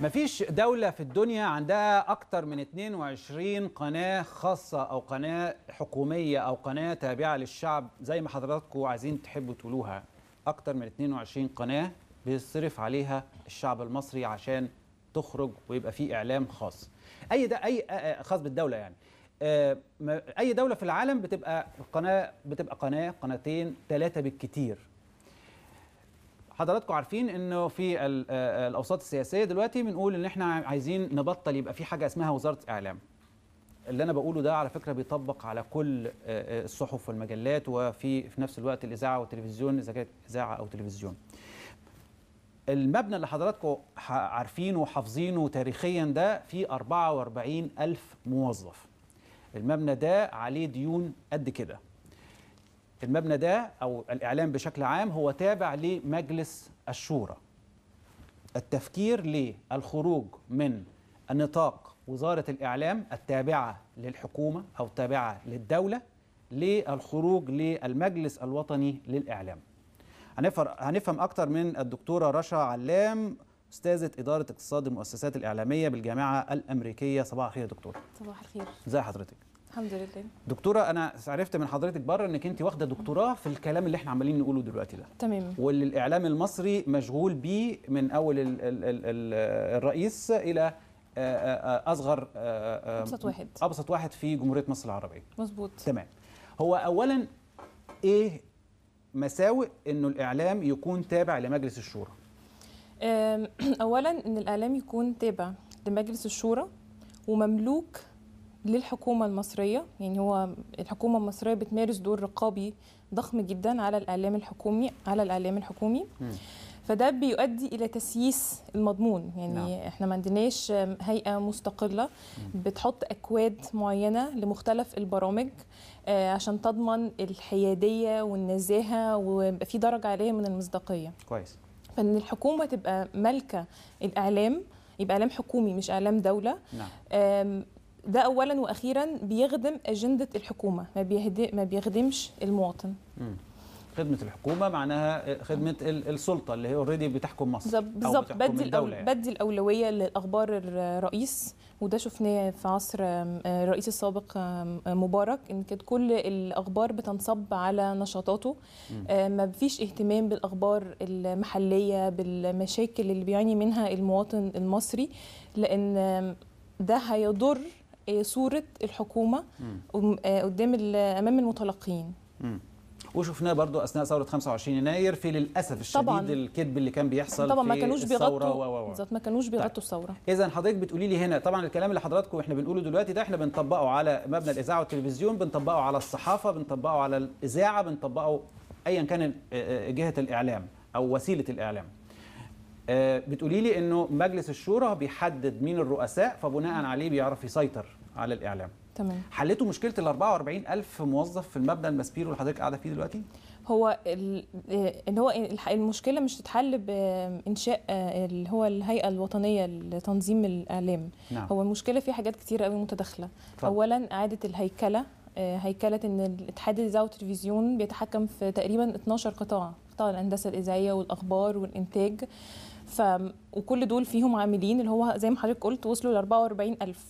مفيش دولة في الدنيا عندها أكتر من 22 قناة خاصة أو قناة حكومية أو قناة تابعة للشعب زي ما حضراتكم عايزين تحبوا تقولوها أكتر من 22 قناة بيصرف عليها الشعب المصري عشان تخرج ويبقى فيه إعلام خاص أي ده أي خاص بالدولة يعني آه، أي دولة في العالم بتبقى القناة بتبقى قناة قناتين ثلاثة بالكتير حضراتكم عارفين انه في آه، آه، الاوساط السياسيه دلوقتي بنقول ان احنا عايزين نبطل يبقى في حاجه اسمها وزاره اعلام اللي انا بقوله ده على فكره بيطبق على كل آه، الصحف والمجلات وفي في نفس الوقت الاذاعه والتلفزيون اذا كانت اذاعه او تلفزيون المبنى اللي حضراتكم عارفينه وحافظينه تاريخيا ده فيه 44 ألف موظف المبنى ده عليه ديون قد كده المبنى ده أو الإعلام بشكل عام هو تابع لمجلس الشورى التفكير للخروج من النطاق وزارة الإعلام التابعة للحكومة أو التابعة للدولة للخروج للمجلس الوطني للإعلام هنفهم أكتر من الدكتورة رشا علام أستاذة إدارة اقتصاد المؤسسات الإعلامية بالجامعة الأمريكية صباح الخير يا دكتور صباح الخير إزي حضرتك الحمد لله دكتوره انا عرفت من حضرتك بره انك انت واخده دكتوراه في الكلام اللي احنا عمالين نقوله دلوقتي ده تمام واللي الاعلام المصري مشغول بيه من اول الـ الـ الـ الـ الرئيس الى اصغر ابسط واحد ابسط واحد في جمهوريه مصر العربيه مظبوط تمام هو اولا ايه مساوئ انه الاعلام يكون تابع لمجلس الشورى اولا ان الاعلام يكون تابع لمجلس الشورى ومملوك للحكومة المصرية يعني هو الحكومة المصرية بتمارس دور رقابي ضخم جدا على الإعلام الحكومي على الإعلام الحكومي فده بيؤدي إلى تسييس المضمون يعني نعم. احنا ما عندناش هيئة مستقلة بتحط أكواد معينة لمختلف البرامج آه، عشان تضمن الحيادية والنزاهة ويبقى في درجة عالية من المصداقية كويس فإن الحكومة تبقى مالكة الإعلام يبقى اعلام حكومي مش اعلام دوله نعم. ده اولا واخيرا بيخدم اجنده الحكومه ما ما بيخدمش المواطن مم. خدمه الحكومه معناها خدمه السلطه اللي هي اوريدي بتحكم مصر بالظبط بدي الأول يعني. بدي الاولويه للاخبار الرئيس وده شفناه في عصر آه، الرئيس السابق آه، مبارك ان كانت كل الاخبار بتنصب على نشاطاته آه، ما فيش اهتمام بالاخبار المحليه بالمشاكل اللي بيعاني منها المواطن المصري لان ده هيضر آه، صوره الحكومه آه، قدام امام المتلقين وشفناه برضو اثناء ثوره 25 يناير في للاسف الشديد طبعاً الكذب اللي كان بيحصل طبعا ما كانوش بيغطوا بالظبط ما كانوش طيب. بيغطوا الثوره اذا حضرتك بتقولي لي هنا طبعا الكلام اللي حضراتكم احنا بنقوله دلوقتي ده احنا بنطبقه على مبنى الاذاعه والتلفزيون بنطبقه على الصحافه بنطبقه على الاذاعه بنطبقه ايا كان آه، جهه الاعلام او وسيله الاعلام آه، بتقولي لي انه مجلس الشورى بيحدد مين الرؤساء فبناء عليه بيعرف يسيطر على الاعلام تمام حليتوا مشكله ال 44000 موظف في المبنى المسبير اللي حضرتك قاعده فيه دلوقتي هو آه، اللي هو المشكله مش تتحل بانشاء اللي آه، هو الهيئه الوطنيه لتنظيم الاعلام نعم. هو المشكله في حاجات كتير قوي متداخله اولا اعاده الهيكله هيكله ان الاتحاد الاذاعه والتلفزيون بيتحكم في تقريبا 12 قطاع قطاع الهندسه الاذاعيه والاخبار والانتاج ف وكل دول فيهم عاملين اللي هو زي ما حضرتك قلت وصلوا ل 44000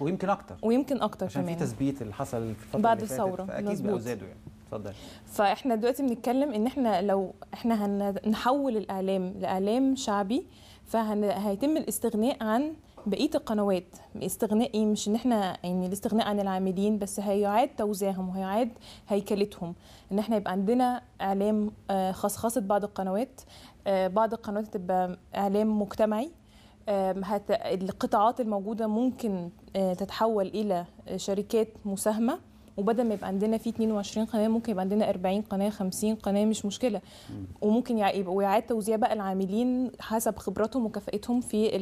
ويمكن اكتر ويمكن اكتر عشان كمان. في تثبيت اللي حصل في الفتره بعد الثوره اكيد بقوا زادوا يعني اتفضل فاحنا دلوقتي بنتكلم ان احنا لو احنا هنحول الاعلام لاعلام شعبي فهيتم الاستغناء عن بقيه القنوات استغنائي مش ان احنا يعني الاستغناء عن العاملين بس هيعاد توزيعهم وهيعاد هيكلتهم ان احنا يبقى عندنا اعلام آه، خصخصه بعض القنوات آه، بعض القنوات تبقى اعلام مجتمعي آه، القطاعات الموجوده ممكن تتحول الى شركات مساهمه وبدل ما يبقى عندنا في 22 قناه ممكن يبقى عندنا 40 قناه 50 قناه مش مشكله وممكن يبقى ويعاد توزيع بقى العاملين حسب خبراتهم وكفاءتهم في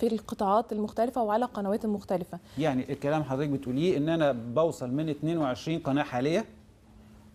في القطاعات المختلفه وعلى قنوات مختلفه يعني الكلام حضرتك بتقوليه ان انا بوصل من 22 قناه حاليه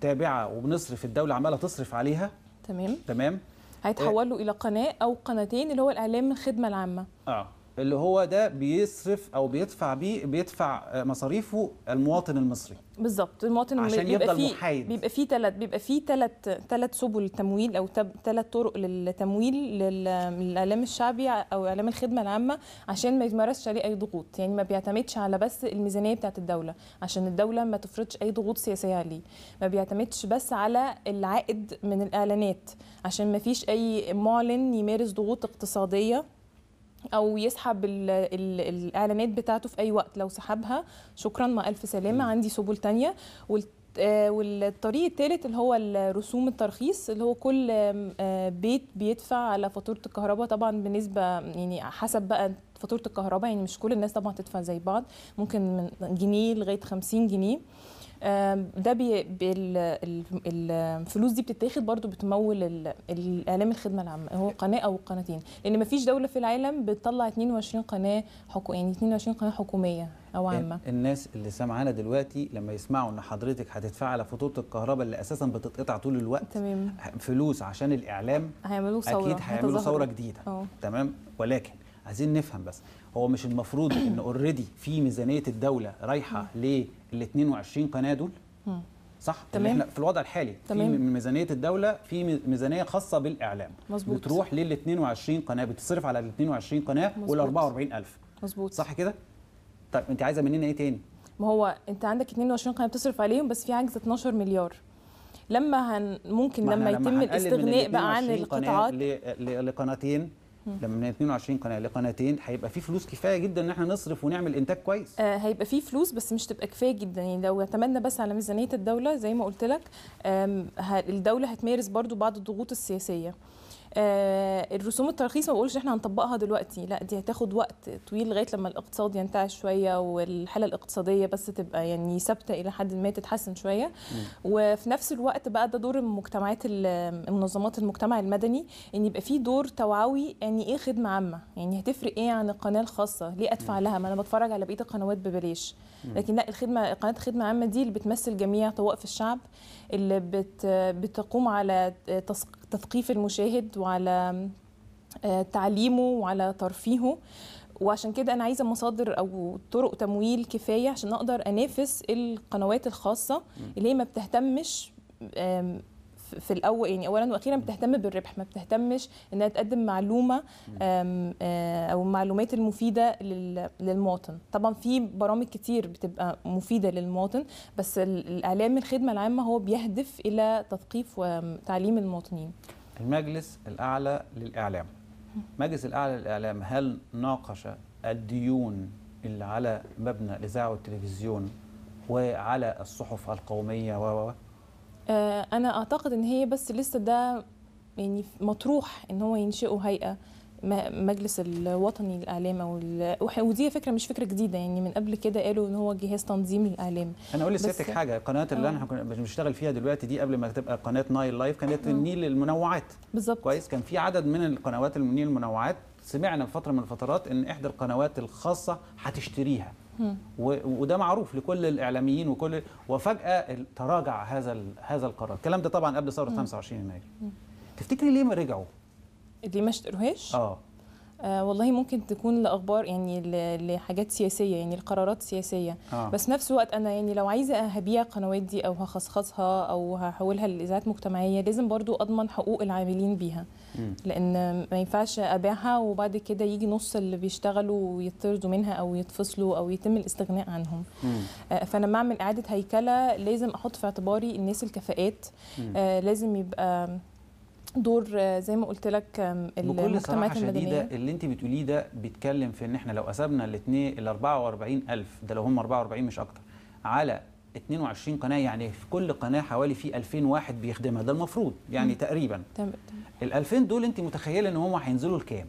تابعه وبنصرف الدوله عماله تصرف عليها تمام تمام هيتحولوا إيه؟ الى قناه او قناتين اللي هو الاعلام الخدمه العامه اه اللي هو ده بيصرف او بيدفع بيه بيدفع مصاريفه المواطن المصري بالظبط المواطن عشان بيبقى يفضل فيه محايد بيبقى فيه ثلاث بيبقى فيه ثلاث ثلاث سبل تمويل او ثلاث طرق للتمويل للاعلام الشعبي او اعلام الخدمه العامه عشان ما يتمارسش عليه اي ضغوط يعني ما بيعتمدش على بس الميزانيه بتاعه الدوله عشان الدوله ما تفرضش اي ضغوط سياسيه عليه ما بيعتمدش بس على العائد من الاعلانات عشان ما فيش اي معلن يمارس ضغوط اقتصاديه او يسحب ال ال الاعلانات بتاعته في اي وقت لو سحبها شكرا مع الف سلامه عندي سبل تانية آه، والطريق الثالث اللي هو الرسوم الترخيص اللي هو كل آه، بيت بيدفع على فاتوره الكهرباء طبعا بنسبه يعني حسب بقى فاتوره الكهرباء يعني مش كل الناس طبعا تدفع زي بعض ممكن من جنيه لغايه 50 جنيه ده بي الفلوس دي بتتاخد برضو بتمول الاعلام الخدمه العامه هو قناه او قناتين لان ما فيش دوله في العالم بتطلع 22 قناه حكو يعني 22 قناه حكوميه او عامه الناس اللي سامعانا دلوقتي لما يسمعوا ان حضرتك هتدفع على فاتوره الكهرباء اللي اساسا بتتقطع طول الوقت تمام فلوس عشان الاعلام هيعملوا ثوره اكيد هيعملوا ثوره جديده أوه. تمام ولكن عايزين نفهم بس هو مش المفروض ان اوريدي في ميزانيه الدوله رايحه لل 22 قناه دول صح تمام احنا في الوضع الحالي تمام. في ميزانيه الدوله في ميزانيه خاصه بالاعلام مظبوط بتروح لل 22 قناه بتصرف على ال 22 قناه وال 44000 مظبوط صح كده طيب انت عايزه مننا ايه تاني ما هو انت عندك 22 قناه بتصرف عليهم بس في عجز 12 مليار لما هن ممكن لما, لما يتم الاستغناء بقى عن القطاعات لقناتين لما من 22 قناه لقناتين هيبقى في فلوس كفايه جدا ان احنا نصرف ونعمل انتاج كويس آه هيبقى في فلوس بس مش تبقى كفايه جدا يعني لو اعتمدنا بس على ميزانيه الدوله زي ما قلت لك الدوله هتمارس برضو بعض الضغوط السياسيه آه، الرسوم التراخيص ما بقولش احنا هنطبقها دلوقتي لا دي هتاخد وقت طويل لغايه لما الاقتصاد ينتعش شويه والحاله الاقتصاديه بس تبقى يعني ثابته الى حد ما تتحسن شويه وفي نفس الوقت بقى ده دور المجتمعات منظمات المجتمع المدني ان يبقى في دور توعوي يعني ايه خدمه عامه يعني هتفرق ايه عن القناه الخاصه ليه ادفع لها ما انا بتفرج على بقيه القنوات ببلاش لكن لا الخدمه قناه خدمه عامه دي اللي بتمثل جميع طوائف الشعب اللي بت بتقوم على تثقيف المشاهد وعلى آه، تعليمه وعلى ترفيهه وعشان كده انا عايزه مصادر او طرق تمويل كفايه عشان اقدر انافس القنوات الخاصه اللي هي ما بتهتمش في الاول يعني اولا واخيرا بتهتم بالربح ما بتهتمش انها تقدم معلومه آه، او المعلومات المفيده للمواطن طبعا في برامج كتير بتبقى مفيده للمواطن بس الاعلام الخدمه العامه هو بيهدف الى تثقيف وتعليم المواطنين المجلس الاعلى للاعلام مجلس الاعلى للاعلام هل ناقش الديون اللي على مبنى الاذاعه والتلفزيون وعلى الصحف القوميه و آه، انا اعتقد ان هي بس لسه ده يعني مطروح ان هو ينشئوا هيئه مجلس الوطني للاعلام او ودي فكره مش فكره جديده يعني من قبل كده قالوا ان هو جهاز تنظيم الاعلام انا اقول لسيادتك حاجه القناه اللي آه. احنا كنا بنشتغل فيها دلوقتي دي قبل ما تبقى قناه نايل لايف كانت آه. النيل المنوعات بالظبط كويس كان في عدد من القنوات النيل المنوعات سمعنا في فتره من الفترات ان احدى القنوات الخاصه هتشتريها وده معروف لكل الاعلاميين وكل وفجاه تراجع هذا هذا القرار الكلام ده طبعا قبل ثوره 25 يناير تفتكري ليه ما رجعوا؟ ليه ما اشتروهاش؟ اه آه والله ممكن تكون لاخبار يعني لحاجات سياسيه يعني لقرارات سياسيه آه. بس نفس الوقت انا يعني لو عايزه هبيع قنوات دي او هخصخصها او هحولها لاذاعات مجتمعيه لازم برضو اضمن حقوق العاملين بيها م. لان ما ينفعش ابيعها وبعد كده يجي نص اللي بيشتغلوا ويطردوا منها او يتفصلوا او يتم الاستغناء عنهم آه فانا لما اعمل اعاده هيكله لازم احط في اعتباري الناس الكفاءات آه لازم يبقى دور آه، زي ما قلت لك المجتمعات المدنيه اللي انت بتقوليه ده بيتكلم في ان احنا لو قسمنا الاثنين ال 44000 ده لو هم 44 مش اكتر على 22 قناه يعني في كل قناه حوالي في 2000 واحد بيخدمها ده المفروض يعني م. تقريبا تمام ال 2000 دول انت متخيله ان هم هينزلوا لكام؟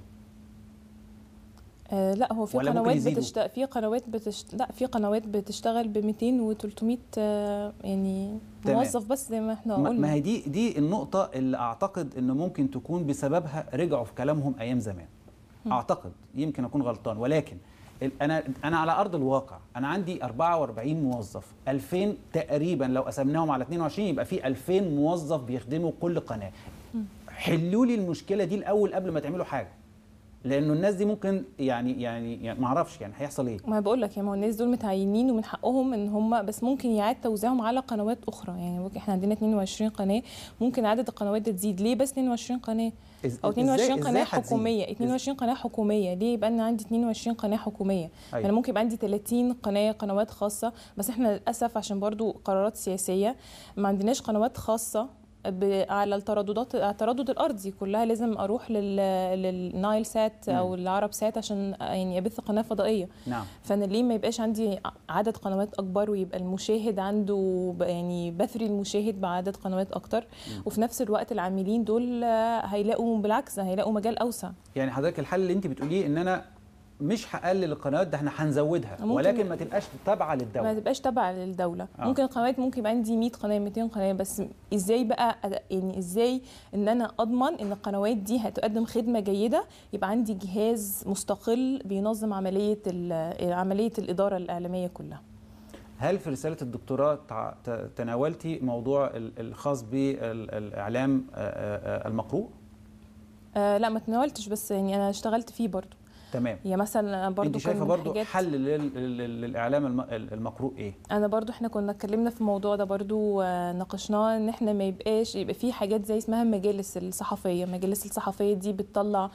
آه، لا هو في قنوات بتشتغل في قنوات بتشت... لا في قنوات بتشتغل ب 200 و300 يعني موظف بس زي ما احنا قلنا ما هي دي دي النقطه اللي اعتقد ان ممكن تكون بسببها رجعوا في كلامهم ايام زمان م. اعتقد يمكن اكون غلطان ولكن انا انا على ارض الواقع انا عندي 44 موظف 2000 تقريبا لو قسمناهم على 22 يبقى في 2000 موظف بيخدموا كل قناه حلوا لي المشكله دي الاول قبل ما تعملوا حاجه لانه الناس دي ممكن يعني يعني, يعني ما اعرفش يعني هيحصل ايه ما بقول لك يا يعني ما الناس دول متعينين ومن حقهم ان هم بس ممكن يعاد توزيعهم على قنوات اخرى يعني احنا عندنا 22 قناه ممكن عدد القنوات ده تزيد ليه بس 22 قناه او 22 إزاي قناه إزاي حكوميه 22 قناه حكوميه ليه يبقى انا عندي 22 قناه حكوميه أيوة. انا ممكن يبقى عندي 30 قناه قنوات خاصه بس احنا للاسف عشان برضو قرارات سياسيه ما عندناش قنوات خاصه على الترددات التردد الارضي كلها لازم اروح لل... للنايل سات او العرب سات عشان يعني ابث قناه فضائيه نعم فانا ليه ما يبقاش عندي عدد قنوات اكبر ويبقى المشاهد عنده يعني بثري المشاهد بعدد قنوات اكتر مم. وفي نفس الوقت العاملين دول هيلاقوا بالعكس هيلاقوا مجال اوسع يعني حضرتك الحل اللي انت بتقوليه ان انا مش هقلل القنوات ده احنا هنزودها ولكن ما تبقاش تابعه للدوله ما تبقاش تابعه للدوله آه. ممكن القنوات ممكن يبقى عندي 100 قناه 200 قناه بس ازاي بقى يعني ازاي ان انا اضمن ان القنوات دي هتقدم خدمه جيده يبقى عندي جهاز مستقل بينظم عمليه عمليه الاداره الاعلاميه كلها هل في رسالة الدكتوراه تناولتي موضوع الخاص بالإعلام المقروء؟ آه لا ما تناولتش بس يعني أنا اشتغلت فيه برضو تمام يا يعني مثلا برضو انت شايفه برضو حاجات... حل للاعلام المقروء ايه انا برضو احنا كنا اتكلمنا في الموضوع ده برضو آه، ناقشناه ان احنا ما يبقاش يبقى في حاجات زي اسمها المجالس الصحفيه المجالس الصحفيه دي بتطلع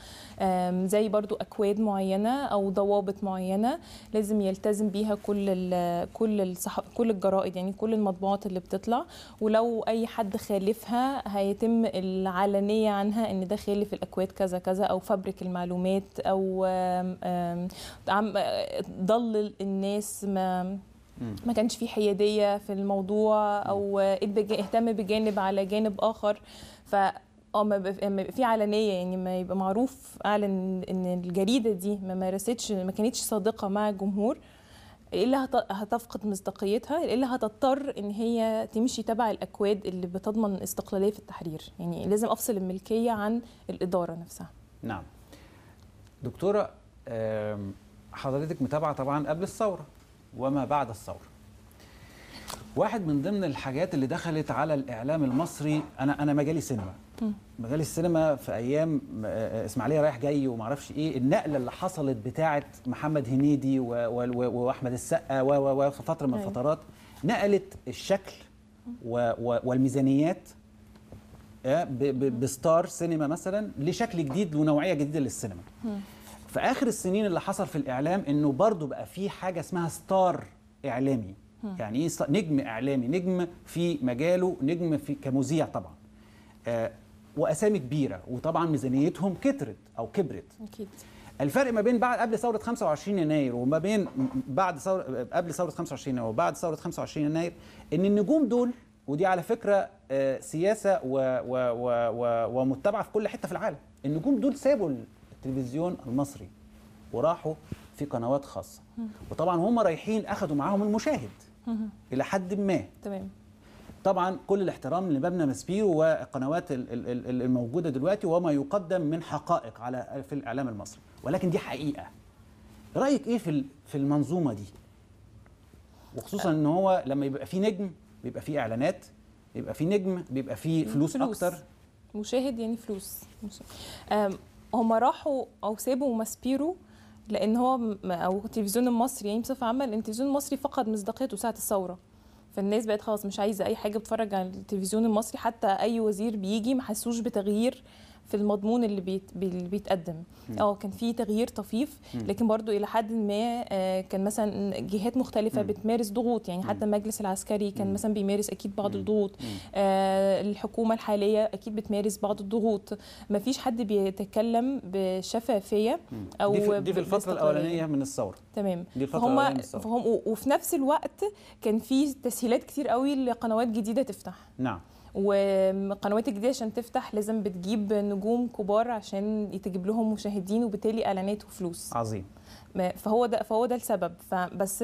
زي برضو اكواد معينه او ضوابط معينه لازم يلتزم بيها كل الـ كل الصحف كل الجرائد يعني كل المطبوعات اللي بتطلع ولو اي حد خالفها هيتم العلنيه عنها ان ده خالف الاكواد كذا كذا او فبرك المعلومات او آه، عم آه، ضلل الناس ما ما كانش في حياديه في الموضوع او اهتم بجانب على جانب اخر ف اه ما يبقى في علنيه يعني ما يبقى معروف اعلن ان الجريده دي ما مارستش ما كانتش صادقه مع الجمهور الا إيه هتفقد مصداقيتها إيه الا هتضطر ان هي تمشي تبع الاكواد اللي بتضمن استقلاليه في التحرير يعني لازم افصل الملكيه عن الاداره نفسها نعم دكتوره حضرتك متابعه طبعا قبل الثوره وما بعد الثوره واحد من ضمن الحاجات اللي دخلت على الاعلام المصري انا انا مجالي سينما مجالي السينما في ايام آه، آه، اسماعيليه رايح جاي وما اعرفش ايه النقله اللي حصلت بتاعه محمد هنيدي واحمد السقا و و و فتره من أيوة. الفترات نقلت الشكل والميزانيات آه، بستار سينما مثلا لشكل جديد ونوعيه جديده للسينما في اخر السنين اللي حصل في الاعلام انه برضه بقى في حاجه اسمها ستار اعلامي يعني ايه نجم اعلامي نجم في مجاله نجم في كمذيع طبعا آه واسامي كبيره وطبعا ميزانيتهم كترت او كبرت اكيد الفرق ما بين بعد قبل ثوره 25 يناير وما بين بعد ثوره قبل ثوره 25 يناير وبعد ثوره 25 يناير ان النجوم دول ودي على فكره آه، سياسه ومتبعه في كل حته في العالم النجوم دول سابوا التلفزيون المصري وراحوا في قنوات خاصه وطبعا هم رايحين اخذوا معاهم المشاهد الى حد ما تمام طبعا كل الاحترام لمبنى مسبير والقنوات الموجوده دلوقتي وما يقدم من حقائق على في الاعلام المصري ولكن دي حقيقه رايك ايه في في المنظومه دي وخصوصا ان هو لما يبقى في نجم بيبقى في اعلانات بيبقى في نجم بيبقى في فلوس, فلوس. اكتر مشاهد يعني فلوس هم راحوا او سابوا ماسبيرو لان هو او التلفزيون المصري يعني بصفه عامه لان التلفزيون المصري فقد مصداقيته ساعه الثوره فالناس بقت خلاص مش عايزه اي حاجه بتفرج على التلفزيون المصري حتى اي وزير بيجي ما حسوش بتغيير في المضمون اللي بيت اللي بيتقدم اه كان في تغيير طفيف لكن برضو الى حد ما آه، كان مثلا جهات مختلفه بتمارس ضغوط يعني حتى المجلس العسكري كان مثلا بيمارس اكيد بعض الضغوط آه، الحكومه الحاليه اكيد بتمارس بعض الضغوط ما فيش حد بيتكلم بشفافيه او دي في, الفتره الاولانيه من الثوره تمام دي الفتره فهم, من الثورة. فهم وفي نفس الوقت كان في تسهيلات كتير قوي لقنوات جديده تفتح نعم وقنوات الجديده عشان تفتح لازم بتجيب نجوم كبار عشان يتجيب لهم مشاهدين وبالتالي اعلانات وفلوس عظيم فهو ده فهو ده السبب فبس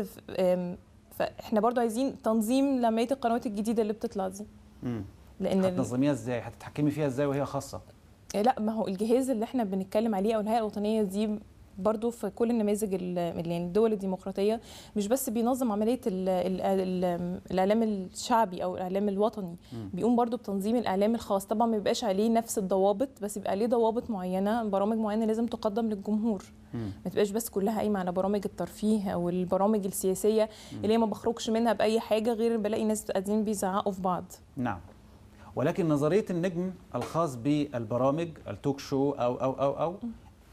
فاحنا برضو عايزين تنظيم لميه القنوات الجديده اللي بتطلع دي امم لان هتنظميها ازاي هتتحكمي فيها ازاي وهي خاصه آه، لا ما هو الجهاز اللي احنا بنتكلم عليه او الهيئه الوطنيه دي برضو في كل النماذج يعني الدول الديمقراطيه مش بس بينظم عمليه الاعلام الشعبي او الاعلام الوطني م. بيقوم برضو بتنظيم الاعلام الخاص طبعا ما بيبقاش عليه نفس الضوابط بس بيبقى عليه ضوابط معينه برامج معينه لازم تقدم للجمهور ما تبقاش بس كلها قايمه على برامج الترفيه او البرامج السياسيه م. اللي ما بخرجش منها باي حاجه غير بلاقي ناس قاعدين بيزعقوا في بعض نعم ولكن نظريه النجم الخاص بالبرامج التوك شو او او او او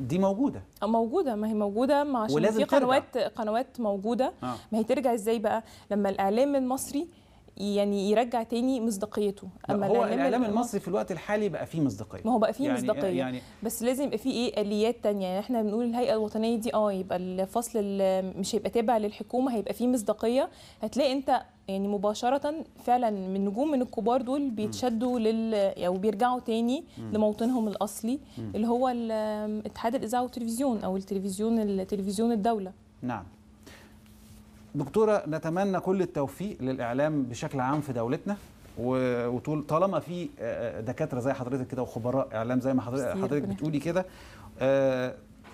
دي موجوده آه، موجوده ما هي موجوده ما عشان في قنوات ترجع. قنوات موجوده آه. ما هي ترجع ازاي بقى لما الاعلام المصري يعني يرجع تاني مصداقيته اما هو الاعلام المصري في الوقت الحالي بقى فيه مصداقيه ما هو بقى فيه يعني مصداقيه يعني بس لازم يبقى فيه ايه اليات تانية يعني احنا بنقول الهيئه الوطنيه دي اه يبقى الفصل مش هيبقى تابع للحكومه هيبقى فيه مصداقيه هتلاقي انت يعني مباشرة فعلا من نجوم من الكبار دول بيتشدوا لل او يعني بيرجعوا تاني لموطنهم الاصلي اللي هو اتحاد الاذاعه والتلفزيون او التلفزيون التلفزيون الدوله نعم دكتوره نتمنى كل التوفيق للاعلام بشكل عام في دولتنا وطول طالما في دكاتره زي حضرتك كده وخبراء اعلام زي ما حضرتك, حضرتك بتقولي كده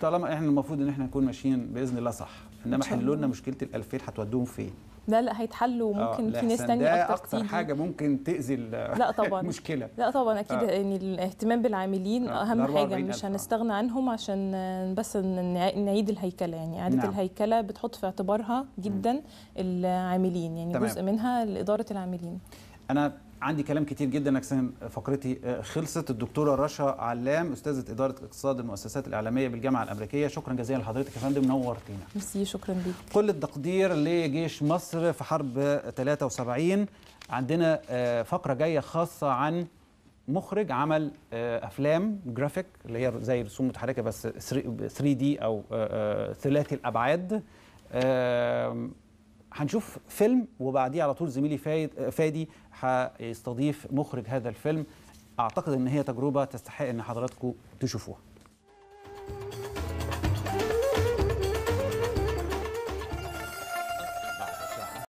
طالما احنا المفروض ان احنا نكون ماشيين باذن الله صح انما حلوا لنا مشكله الالفين هتودوهم فين لا لا هيتحلوا آه، وممكن في ناس تانية ده اكتر, أكتر حاجه ممكن تاذي لا طبعا المشكله لا طبعا اكيد آه. يعني الاهتمام بالعاملين آه. اهم حاجه مش هنستغنى عنهم عشان بس نعيد الهيكله يعني اعاده نعم. الهيكله بتحط في اعتبارها جدا م. العاملين يعني تمام. جزء منها لاداره العاملين انا عندي كلام كتير جدا لكن فقرتي آه، خلصت الدكتوره رشا علام استاذه اداره اقتصاد المؤسسات الاعلاميه بالجامعه الامريكيه شكرا جزيلا لحضرتك يا فندم نورتينا ميرسي شكرا ليك كل التقدير لجيش مصر في حرب 73 عندنا آه، فقره جايه خاصه عن مخرج عمل آه، افلام جرافيك اللي هي زي رسوم متحركه بس 3 دي او ثلاثي الابعاد هنشوف فيلم وبعديه على طول زميلي فايد فادي هيستضيف مخرج هذا الفيلم اعتقد ان هي تجربه تستحق ان حضراتكم تشوفوها